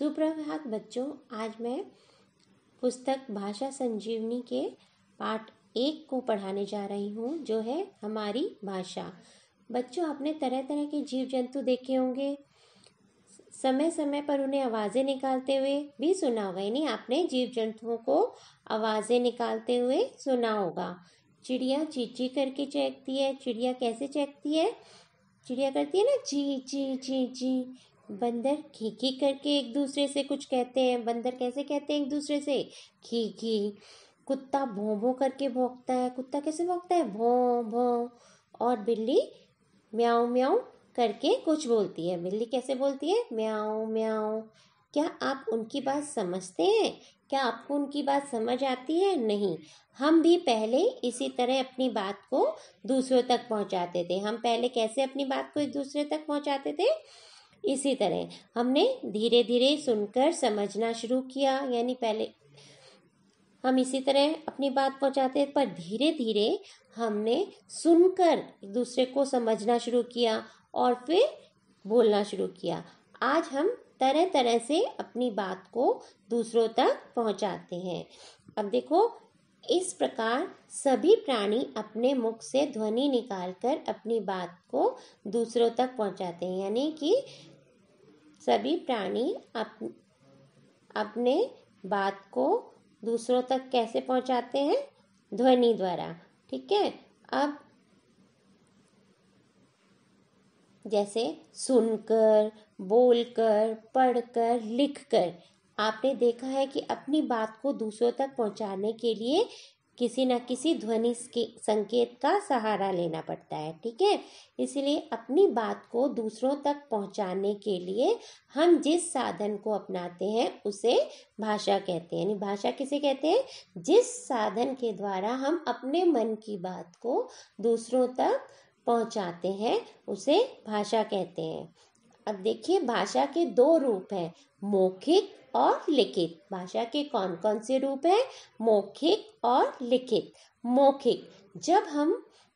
सुप्रभात बच्चों आज मैं पुस्तक भाषा संजीवनी के पाठ एक को पढ़ाने जा रही हूँ जो है हमारी भाषा बच्चों आपने तरह तरह के जीव जंतु देखे होंगे समय समय पर उन्हें आवाज़ें निकालते हुए भी सुना होगा यानी आपने जीव जंतुओं को आवाज़ें निकालते हुए सुना होगा चिड़िया चीची करके चहकती है चिड़िया कैसे चहकती है चिड़िया करती है ना ची ची ची ची बंदर खी खी करके एक दूसरे से कुछ कहते हैं बंदर कैसे कहते हैं एक दूसरे से खी खी कुत्ता भों भों करके भोंकता है कुत्ता कैसे भोंकता है भों भों और बिल्ली म्याऊ म्याऊ करके कुछ बोलती है बिल्ली कैसे बोलती है म्याऊ म्याऊ क्या आप उनकी बात समझते हैं क्या आपको उनकी बात समझ आती है नहीं हम भी पहले इसी तरह अपनी बात को दूसरों तक पहुंचाते थे हम पहले कैसे अपनी बात को एक दूसरे तक पहुंचाते थे इसी तरह हमने धीरे धीरे सुनकर समझना शुरू किया यानी पहले हम इसी तरह अपनी बात पहुंचाते पर धीरे धीरे हमने सुनकर एक दूसरे को समझना शुरू किया और फिर बोलना शुरू किया आज हम तरह तरह से अपनी बात को दूसरों तक पहुंचाते हैं अब देखो इस प्रकार सभी प्राणी अपने मुख से ध्वनि निकालकर अपनी बात को दूसरों तक पहुंचाते हैं यानी कि सभी प्राणी अप, अपने बात को दूसरों तक कैसे पहुंचाते हैं ध्वनि द्वारा ठीक है अब जैसे सुनकर बोलकर पढ़कर लिखकर आपने देखा है कि अपनी बात को दूसरों तक पहुंचाने के लिए किसी न किसी ध्वनि के संकेत का सहारा लेना पड़ता है ठीक है इसलिए अपनी बात को दूसरों तक पहुंचाने के लिए हम जिस साधन को अपनाते हैं उसे भाषा कहते हैं यानी भाषा किसे कहते हैं जिस साधन के द्वारा हम अपने मन की बात को दूसरों तक पहुंचाते हैं उसे भाषा कहते हैं अब देखिए भाषा के दो रूप हैं मौखिक और लिखित भाषा के कौन कौन से रूप हैं मौखिक और लिखित मौखिक जब हम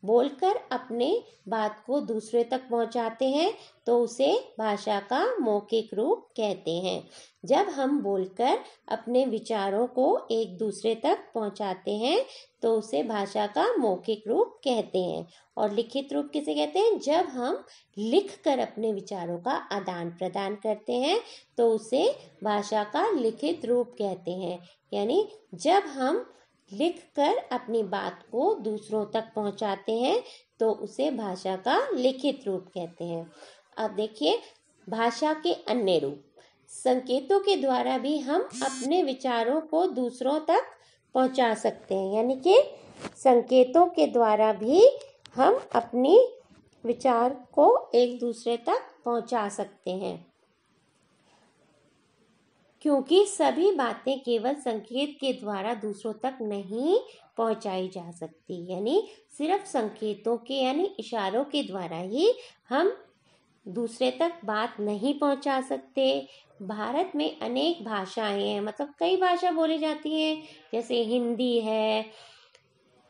बोलकर अपने बात को दूसरे तक पहुंचाते हैं तो उसे भाषा का मौखिक रूप कहते हैं जब हम बोलकर अपने विचारों को एक दूसरे तक पहुंचाते हैं तो उसे भाषा का मौखिक रूप कहते हैं और लिखित रूप किसे कहते हैं जब हम लिख कर अपने विचारों का आदान प्रदान करते हैं तो उसे भाषा का लिखित रूप कहते हैं यानी जब हम लिख कर अपनी बात को दूसरों तक पहुंचाते हैं तो उसे भाषा का लिखित रूप कहते हैं अब देखिए भाषा के अन्य रूप संकेतों के द्वारा भी हम अपने विचारों को दूसरों तक पहुंचा सकते हैं यानी कि संकेतों के द्वारा भी हम अपनी विचार को एक दूसरे तक पहुंचा सकते हैं क्योंकि सभी बातें केवल संकेत के द्वारा दूसरों तक नहीं पहुंचाई जा सकती यानी सिर्फ संकेतों के यानी इशारों के द्वारा ही हम दूसरे तक बात नहीं पहुंचा सकते भारत में अनेक भाषाएं हैं मतलब कई भाषा बोली जाती हैं जैसे हिंदी है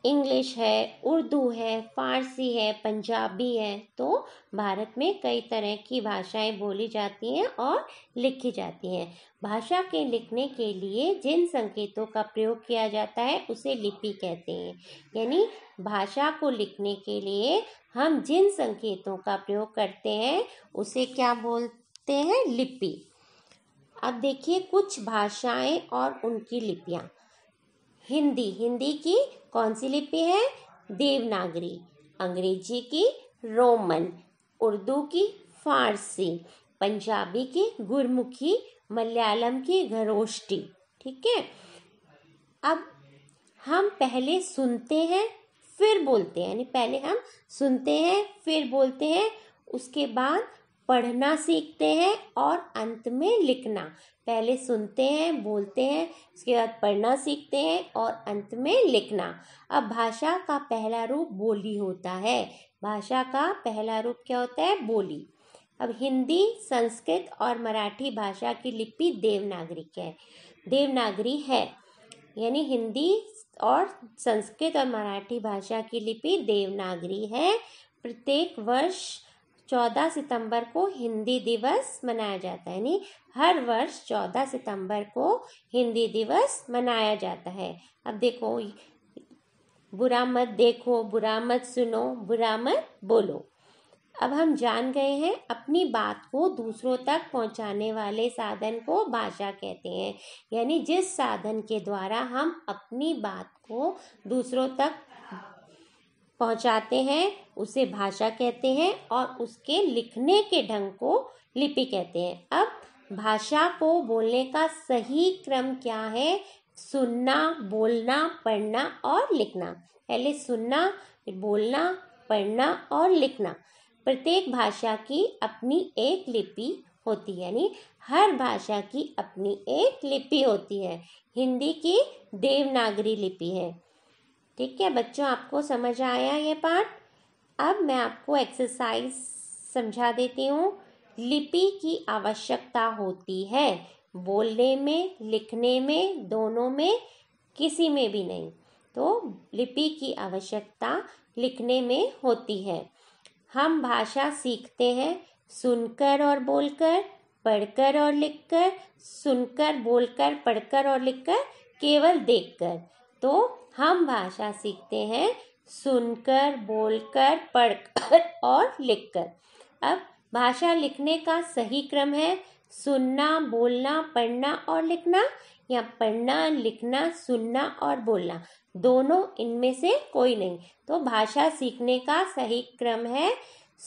इंग्लिश है उर्दू है फारसी है पंजाबी है तो भारत में कई तरह की भाषाएं बोली जाती हैं और लिखी जाती हैं भाषा के लिखने के लिए जिन संकेतों का प्रयोग किया जाता है उसे लिपि कहते हैं यानी भाषा को लिखने के लिए हम जिन संकेतों का प्रयोग करते हैं उसे क्या बोलते हैं लिपि अब देखिए कुछ भाषाएं और उनकी लिपियाँ हिंदी हिंदी की कौन सी लिपि है देवनागरी अंग्रेजी की रोमन उर्दू की फारसी पंजाबी की गुरमुखी मलयालम की घरोष्टी ठीक है अब हम पहले सुनते हैं फिर बोलते हैं यानी पहले हम सुनते हैं फिर बोलते हैं उसके बाद पढ़ना सीखते हैं और अंत में लिखना पहले सुनते हैं बोलते हैं उसके बाद पढ़ना सीखते हैं और अंत में लिखना अब भाषा का पहला रूप बोली होता है भाषा का पहला रूप क्या होता है बोली अब हिंदी संस्कृत और मराठी भाषा की लिपि देवनागरी है देवनागरी है यानी हिंदी और संस्कृत और मराठी भाषा की लिपि देवनागरी है प्रत्येक वर्ष 14 सितंबर को हिंदी दिवस मनाया जाता है यानी हर वर्ष 14 सितंबर को हिंदी दिवस मनाया जाता है अब देखो बुरा मत देखो बुरा मत सुनो बुरा मत बोलो अब हम जान गए हैं अपनी बात को दूसरों तक पहुंचाने वाले साधन को भाषा कहते हैं यानी जिस साधन के द्वारा हम अपनी बात को दूसरों तक पहुंचाते हैं उसे भाषा कहते हैं और उसके लिखने के ढंग को लिपि कहते हैं अब भाषा को बोलने का सही क्रम क्या है सुनना बोलना पढ़ना और लिखना पहले सुनना फिर बोलना पढ़ना और लिखना प्रत्येक भाषा की अपनी एक लिपि होती है यानी हर भाषा की अपनी एक लिपि होती है हिंदी की देवनागरी लिपि है ठीक है बच्चों आपको समझ आया ये पार्ट अब मैं आपको एक्सरसाइज समझा देती हूँ लिपि की आवश्यकता होती है बोलने में लिखने में दोनों में किसी में भी नहीं तो लिपि की आवश्यकता लिखने में होती है हम भाषा सीखते हैं सुनकर और बोलकर पढ़कर और लिखकर सुनकर बोलकर पढ़कर और लिखकर केवल देखकर तो हम भाषा सीखते हैं सुनकर बोलकर पढ़कर और लिखकर अब भाषा लिखने का सही क्रम है सुनना बोलना पढ़ना और लिखना या पढ़ना लिखना सुनना और बोलना दोनों इनमें से कोई नहीं तो भाषा सीखने का सही क्रम है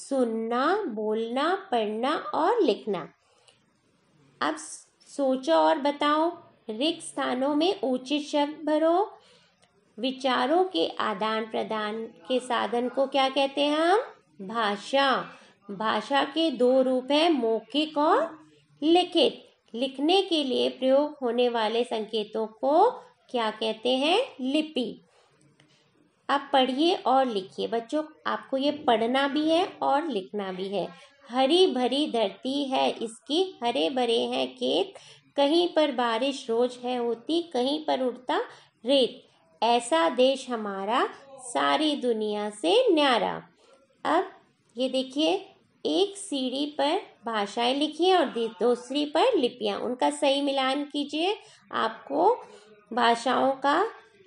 सुनना बोलना पढ़ना और लिखना अब सोचो और बताओ रिक्त स्थानों में उचित शब्द भरो विचारों के आदान प्रदान के साधन को क्या कहते हैं हम भाषा भाषा के दो रूप हैं मौखिक और लिखित लिखने के लिए प्रयोग होने वाले संकेतों को क्या कहते हैं लिपि आप पढ़िए और लिखिए बच्चों आपको ये पढ़ना भी है और लिखना भी है हरी भरी धरती है इसकी हरे भरे हैं खेत कहीं पर बारिश रोज है होती कहीं पर उड़ता रेत ऐसा देश हमारा सारी दुनिया से न्यारा अब ये देखिए एक सीढ़ी पर भाषाएं लिखिए और दूसरी पर लिपियां उनका सही मिलान कीजिए आपको भाषाओं का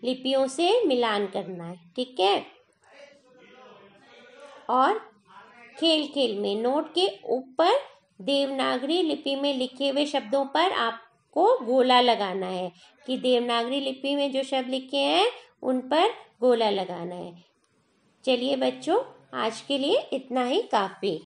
लिपियों से मिलान करना है ठीक है और खेल खेल में नोट के ऊपर देवनागरी लिपि में लिखे हुए शब्दों पर आप को गोला लगाना है कि देवनागरी लिपि में जो शब्द लिखे हैं उन पर गोला लगाना है चलिए बच्चों आज के लिए इतना ही काफ़ी